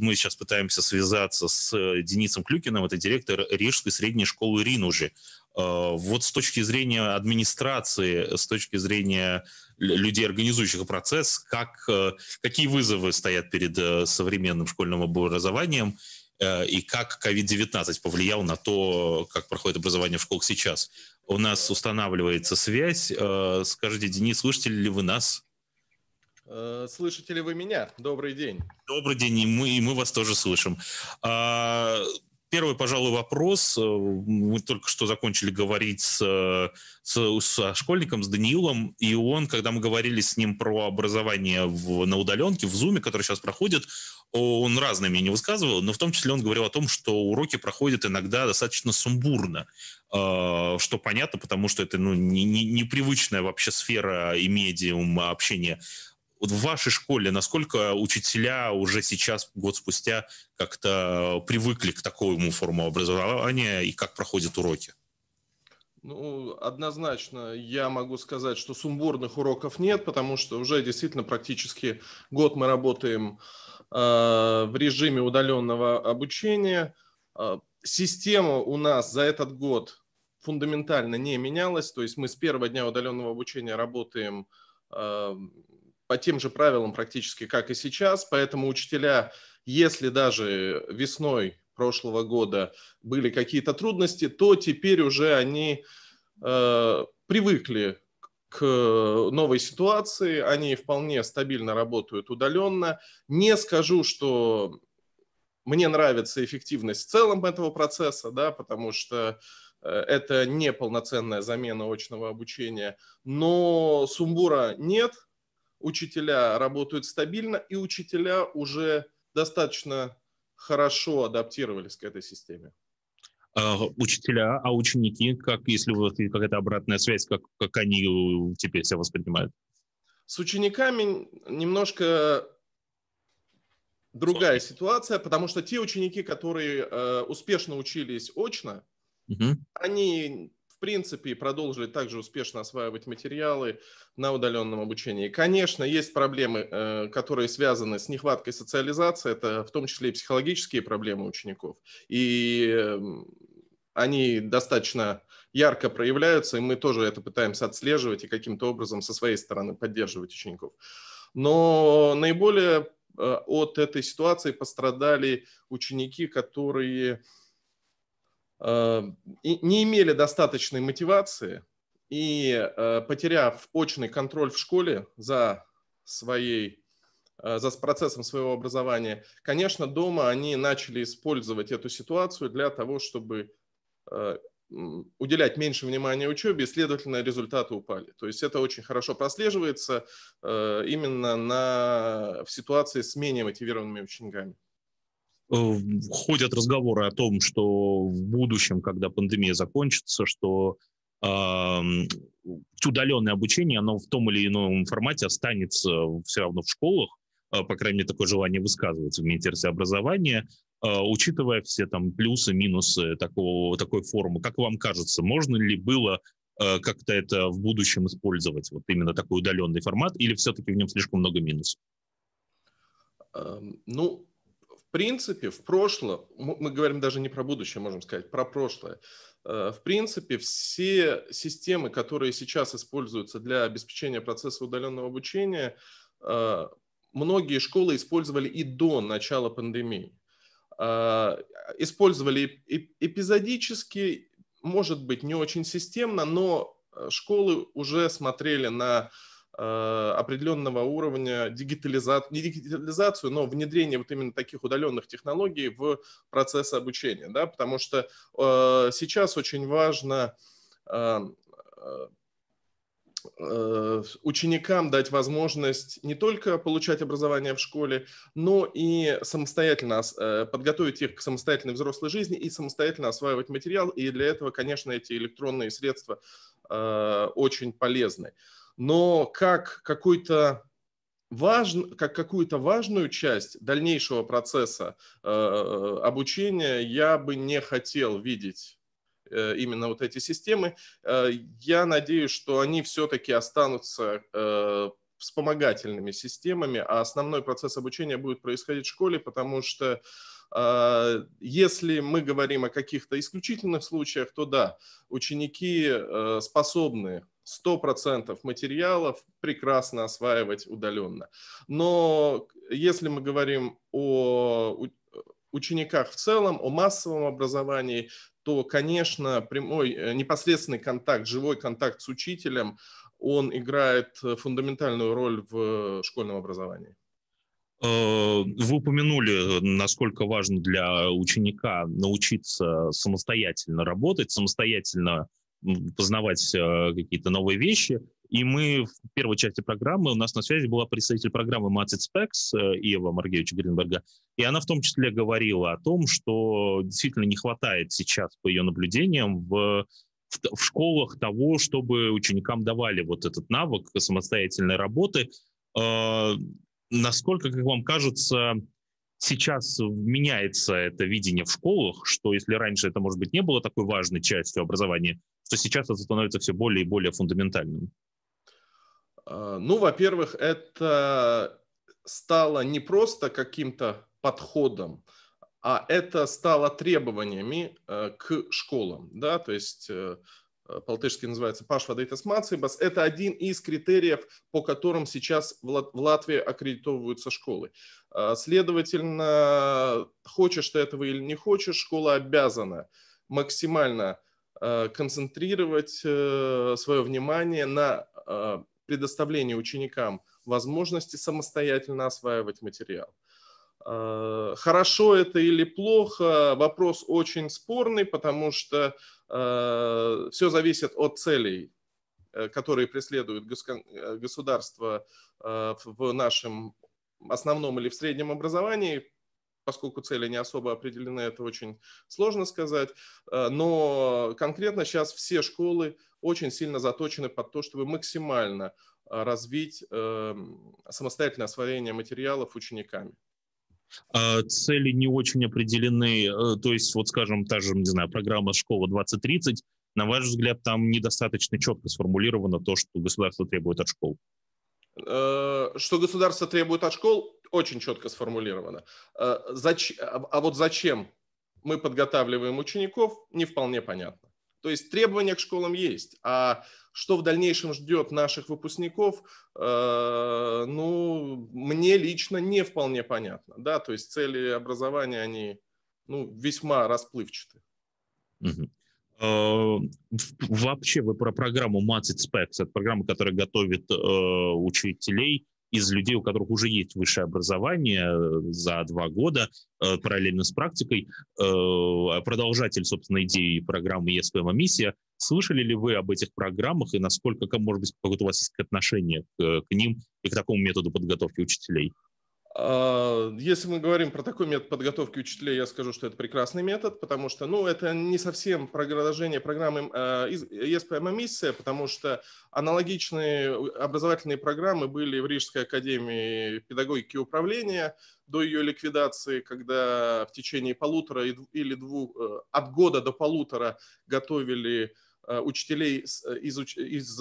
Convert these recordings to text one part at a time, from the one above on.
мы сейчас пытаемся связаться с э, Денисом Клюкиным, это директор Рижской средней школы Ринужи. Э, вот с точки зрения администрации, с точки зрения людей, организующих процесс, как, э, какие вызовы стоят перед современным школьным образованием и как COVID-19 повлиял на то, как проходит образование в школах сейчас. У нас устанавливается связь. Скажите, Денис, слышите ли вы нас? Э, слышите ли вы меня? Добрый день. Добрый день, и мы, и мы вас тоже слышим. А, первый, пожалуй, вопрос. Э, мы только что закончили говорить с, с, с школьником, с Даниилом, и он, когда мы говорили с ним про образование в, на удаленке, в Зуме, который сейчас проходит, он разное мнение высказывал, но в том числе он говорил о том, что уроки проходят иногда достаточно сумбурно, а, что понятно, потому что это ну, непривычная не, не вообще сфера и медиум общения вот в вашей школе насколько учителя уже сейчас, год спустя, как-то привыкли к такому форму образования и как проходят уроки? Ну, однозначно я могу сказать, что сумбурных уроков нет, потому что уже действительно практически год мы работаем э, в режиме удаленного обучения. Э, система у нас за этот год фундаментально не менялась, то есть мы с первого дня удаленного обучения работаем э, по тем же правилам практически, как и сейчас, поэтому учителя, если даже весной прошлого года были какие-то трудности, то теперь уже они э, привыкли к новой ситуации, они вполне стабильно работают удаленно. Не скажу, что мне нравится эффективность в целом этого процесса, да, потому что э, это не полноценная замена очного обучения, но сумбура нет – учителя работают стабильно, и учителя уже достаточно хорошо адаптировались к этой системе. А, учителя, а ученики, как если вот какая-то обратная связь, как, как они э, теперь себя воспринимают? С учениками немножко другая ситуация, потому что те ученики, которые э, успешно учились очно, угу. они принципе, и продолжили также успешно осваивать материалы на удаленном обучении. Конечно, есть проблемы, э, которые связаны с нехваткой социализации, это в том числе и психологические проблемы учеников. И эм, они достаточно ярко проявляются, и мы тоже это пытаемся отслеживать и каким-то образом со своей стороны поддерживать учеников. Но наиболее э, от этой ситуации пострадали ученики, которые Э, не имели достаточной мотивации и, э, потеряв очный контроль в школе за своей э, за процессом своего образования, конечно, дома они начали использовать эту ситуацию для того, чтобы уделять меньше внимания учебе, и, следовательно, результаты упали. То есть это очень хорошо прослеживается именно на, в ситуации с менее мотивированными учениками ходят разговоры о том, что в будущем, когда пандемия закончится, что удаленное обучение, оно в том или ином формате останется все равно в школах, а, по крайней мере, такое желание высказывается в Министерстве образования, а, учитывая все там плюсы, минусы такого, такой формы. Как вам кажется, можно ли было а, как-то это в будущем использовать, вот именно такой удаленный формат, или все-таки в нем слишком много минусов? Ну, принципе, в прошлом, мы говорим даже не про будущее, можем сказать, про прошлое, э, в принципе, все системы, которые сейчас используются для обеспечения процесса удаленного обучения, э, многие школы использовали и до начала пандемии. Э, использовали эпизодически, может быть, не очень системно, но школы уже смотрели на Э, определенного уровня дигитализацию, не дигитализацию, но внедрение вот именно таких удаленных технологий в процесс обучения, да, потому что э, сейчас очень важно э, э, ученикам дать возможность не только получать образование в школе, но и самостоятельно э, подготовить их к самостоятельной взрослой жизни и самостоятельно осваивать материал. И для этого, конечно, эти электронные средства э, очень полезны но как какой-то важн, как какую-то важную часть дальнейшего процесса э, обучения я бы не хотел видеть э, именно вот эти системы. Э, я надеюсь, что они все-таки останутся э, вспомогательными системами, а основной процесс обучения будет происходить в школе, потому что э, если мы говорим о каких-то исключительных случаях, то да, ученики э, способны 100% материалов прекрасно осваивать удаленно. Но если мы говорим о учениках в целом, о массовом образовании, то, конечно, прямой, э, непосредственный контакт, живой контакт с учителем, он играет э, фундаментальную роль в э, школьном образовании. Вы упомянули, насколько важно для ученика научиться самостоятельно работать, самостоятельно познавать э, какие-то новые вещи. И мы в первой части программы, у нас на связи была представитель программы Macit Specs Ева э, Маргевича Гринберга, и она в том числе говорила о том, что действительно не хватает сейчас, по ее наблюдениям, в, в, в школах того, чтобы ученикам давали вот этот навык самостоятельной работы. Э, насколько, как вам кажется, сейчас меняется это видение в школах, что если раньше это, может быть, не было такой важной частью образования, что сейчас это становится все более и более фундаментальным? А, ну, во-первых, это стало не просто каким-то подходом, а это стало требованиями э, к школам. Да? То есть э, э, по-латышски называется «пашвадейтас мацибас», это один из критериев, по которым сейчас в Латвии аккредитовываются школы. А, следовательно, хочешь ты этого или не хочешь, школа обязана максимально а, концентрировать э, свое внимание на а, предоставлении ученикам возможности самостоятельно осваивать материал. Хорошо это или плохо, вопрос очень спорный, потому что все зависит от целей э, которые преследуют э, государство в нашем основном или в среднем образовании, поскольку цели не особо определены, это очень сложно сказать. Э, но конкретно сейчас все школы очень сильно заточены под то, чтобы максимально э, развить эм, самостоятельное освоение материалов учениками а цели не очень определены. Э, то есть, вот скажем, та же, не знаю, программа «Школа 2030», на ваш взгляд, там недостаточно четко сформулировано то, что государство требует от школ? Э, что государство требует от школ, очень четко сформулировано. Э, а вот зачем мы подготавливаем учеников, не вполне понятно. То есть требования к школам есть, а что в дальнейшем ждет наших выпускников, э, ну, мне лично не вполне понятно. Да? То есть цели образования, они ну, весьма расплывчаты. Угу. Э, вообще вы про программу Mazit Specs, это программа, которая готовит э, учителей из людей, у которых уже есть высшее образование э, за два года, параллельно с практикой, а продолжатель, собственно, идеи программы «Есть e миссия». Слышали ли вы об этих программах и насколько, может быть, какое у вас есть отношение к, к ним и к такому методу подготовки учителей? А, если мы говорим про такой метод подготовки учителей, я скажу, что это прекрасный метод, потому что, ну, это не совсем продолжение программы ЕСПМ а, миссия, потому что аналогичные образовательные программы были в Рижской академии педагогики и управления до ее ликвидации, когда в течение полутора или двух, э, от года до полутора готовили э, учителей э, из, из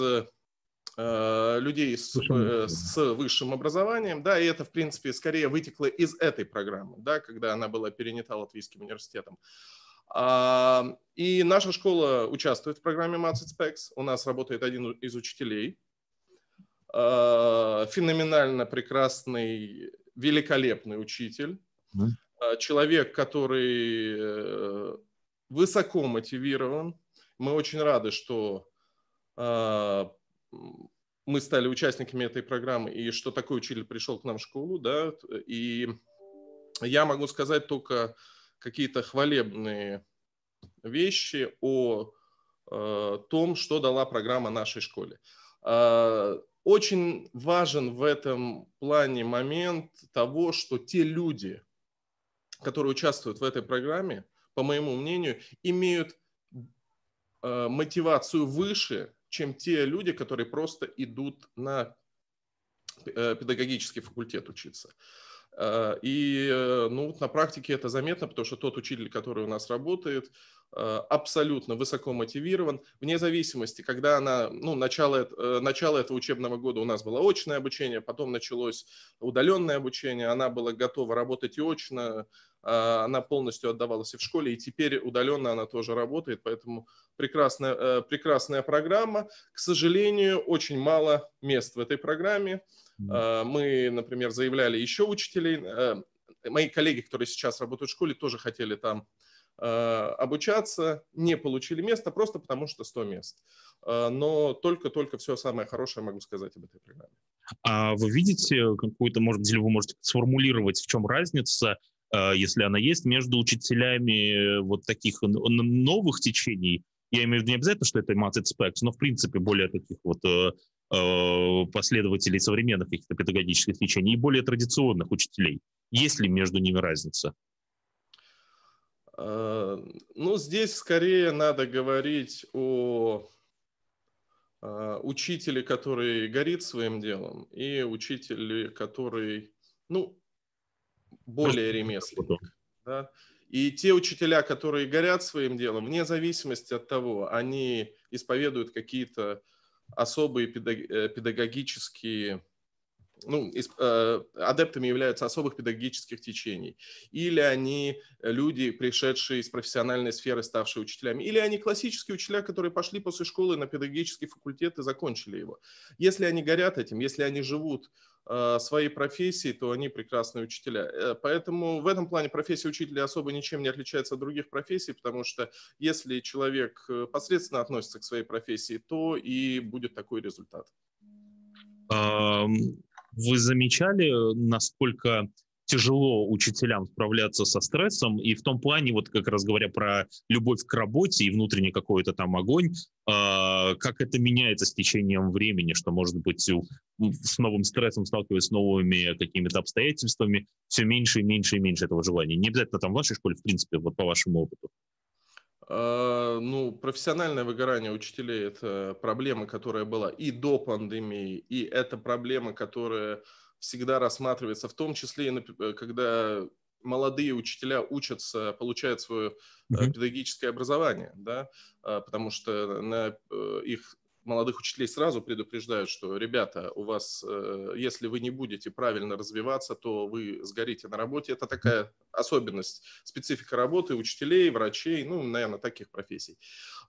Э, людей с, э, с высшим образованием, да, и это, в принципе, скорее вытекло из этой программы, да, когда она была перенята Латвийским университетом. А, и наша школа участвует в программе Specs, У нас работает один из учителей, а, феноменально прекрасный, великолепный учитель, а, человек, который э, высоко мотивирован. Мы очень рады, что мы стали участниками этой программы, и что такой учитель пришел к нам в школу, да, и я могу сказать только какие-то хвалебные вещи о э, том, что дала программа нашей школе. Э, очень важен в этом плане момент того, что те люди, которые участвуют в этой программе, по моему мнению, имеют э, мотивацию выше, чем те люди, которые просто идут на э, педагогический факультет учиться. Э, и э, ну, на практике это заметно, потому что тот учитель, который у нас работает, абсолютно высоко мотивирован, вне зависимости, когда она, ну, начало, начало этого учебного года у нас было очное обучение, потом началось удаленное обучение, она была готова работать и очно, а, она полностью отдавалась и в школе, и теперь удаленно она тоже работает, поэтому прекрасная, э, прекрасная программа. К сожалению, очень мало мест в этой программе. А, мы, например, заявляли еще учителей. Э, мои коллеги, которые сейчас работают в школе, тоже хотели там а, обучаться, не получили место просто потому, что 100 мест. Но только-только все самое хорошее могу сказать об этой программе. А вы видите какую-то, может быть, вы можете сформулировать, в чем разница Э, если она есть, между учителями э, вот таких э, новых течений, я имею в виду не обязательно, что это Math Specs, но в принципе более таких вот последователей современных каких-то педагогических течений и более традиционных учителей. Есть ли между ними разница? Ну, здесь скорее надо говорить о учителе, который горит своим делом, и учителе, который, ну, более ремесленник. Да? И те учителя, которые горят своим делом, вне зависимости от того, они исповедуют какие-то особые э, педагогические, ну, э, адептами являются особых педагогических течений, или они э, люди, пришедшие из профессиональной сферы, ставшие учителями, или они классические учителя, которые пошли после школы на педагогический факультет и закончили его. Если они горят этим, если они живут а, своей профессии, то они прекрасные учителя. Э, поэтому в этом плане профессия учителя особо ничем не отличается от других профессий, потому что если человек э, посредственно относится к своей профессии, то и будет такой результат. Вы замечали, насколько тяжело учителям справляться со стрессом, и в том плане, вот как раз говоря про любовь к работе и внутренний какой-то там огонь, э, как это меняется с течением времени, что, может быть, у, с новым стрессом сталкиваясь с новыми какими-то обстоятельствами, все меньше и меньше и меньше этого желания. Не обязательно там в вашей школе, в принципе, вот по вашему опыту. А, ну, профессиональное выгорание учителей – это проблема, которая была и до пандемии, и это проблема, которая всегда рассматривается, в том числе и э, когда молодые учителя учатся, получают свое mm-hmm. педагогическое образование, да, а, потому что на э, их молодых учителей сразу предупреждают, что, ребята, у вас, если вы не будете правильно развиваться, то вы сгорите на работе. Это такая особенность, специфика работы учителей, врачей, ну, наверное, таких профессий.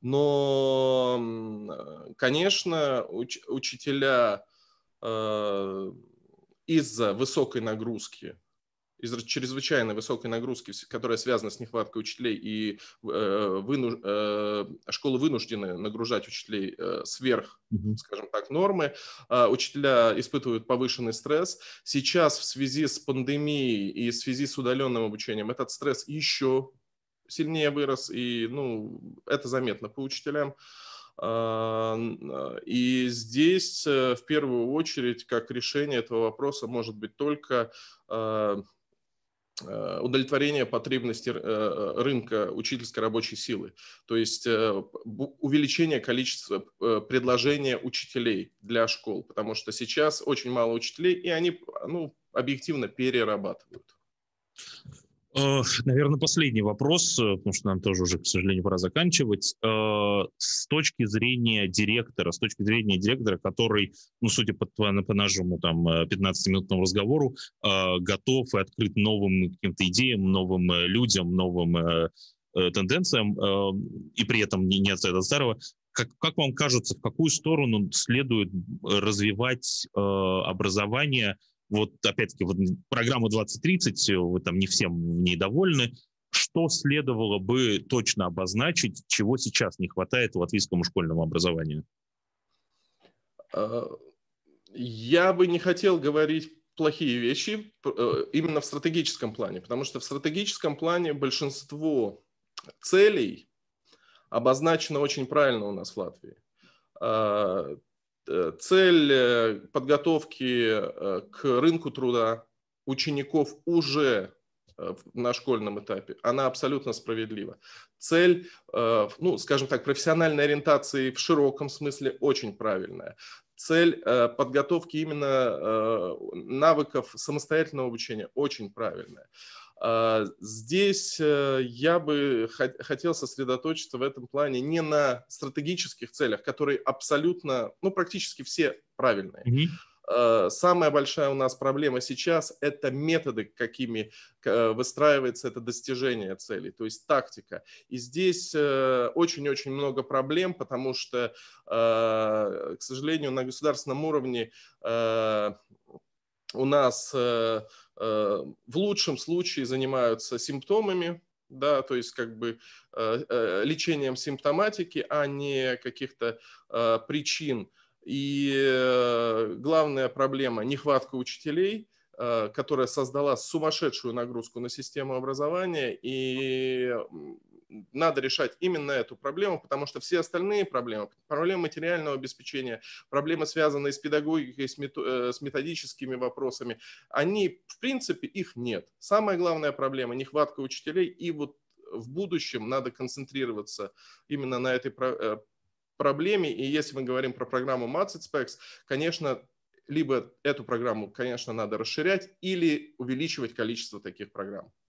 Но, конечно, уч- учителя из-за высокой нагрузки из-за чрезвычайно высокой нагрузки, которая связана с нехваткой учителей, и э, вынуж... э, школы вынуждены нагружать учителей э, сверх, mm-hmm. скажем так, нормы, э, учителя испытывают повышенный стресс. Сейчас в связи с пандемией и в связи с удаленным обучением этот стресс еще сильнее вырос, и ну, это заметно по учителям. Э, а, и здесь э, в первую очередь, как решение этого вопроса, может быть только а, э, удовлетворение потребностей э, рынка учительской рабочей силы, то есть увеличение количества предложения учителей для школ, потому что сейчас очень мало учителей, и они ну, объективно перерабатывают. Наверное, последний вопрос, э, потому что нам тоже уже, к сожалению, пора заканчивать. Э, с точки зрения директора, с точки зрения директора, который, ну, судя по, по нашему там 15-минутному э, разговору, готов и открыт новым каким-то идеям, новым людям, новым тенденциям, и при этом не, не отстает от старого, как, как вам кажется, в какую сторону следует развивать образование вот опять-таки вот программа 2030, э, вы там не всем в ней довольны. Что следовало бы точно обозначить, чего сейчас не хватает латвийскому школьному образованию? Э, я бы не хотел говорить плохие вещи э, именно в стратегическом плане, потому что в стратегическом плане большинство целей обозначено очень правильно у нас в Латвии. Э, цель э, подготовки э, к рынку труда учеников уже на школьном этапе, она абсолютно справедлива. Цель, ну, скажем так, профессиональной ориентации в широком смысле очень правильная. Цель подготовки именно навыков самостоятельного обучения очень правильная. А, здесь э, я бы хотел сосредоточиться в этом плане не на стратегических целях, которые абсолютно, ну, практически все правильные. Mm-hmm самая большая у нас проблема сейчас – это методы, какими э, выстраивается это достижение целей, то есть тактика. И здесь э, очень-очень много проблем, потому что, к сожалению, на государственном уровне у нас Э, в лучшем случае занимаются симптомами, да, то есть как бы э, э, лечением симптоматики, а не каких-то причин. И главная проблема – нехватка учителей, которая создала сумасшедшую нагрузку на систему образования и надо решать именно эту проблему, потому что все остальные проблемы, проблемы материального обеспечения, проблемы, связанные с педагогикой, э, с, методическими вопросами, они, в принципе, их нет. Самая главная проблема – нехватка учителей, и вот в будущем надо концентрироваться именно на этой э, проблеме. И если мы говорим про программу MatsitSpecs, конечно, либо эту программу, конечно, надо расширять или увеличивать количество таких программ.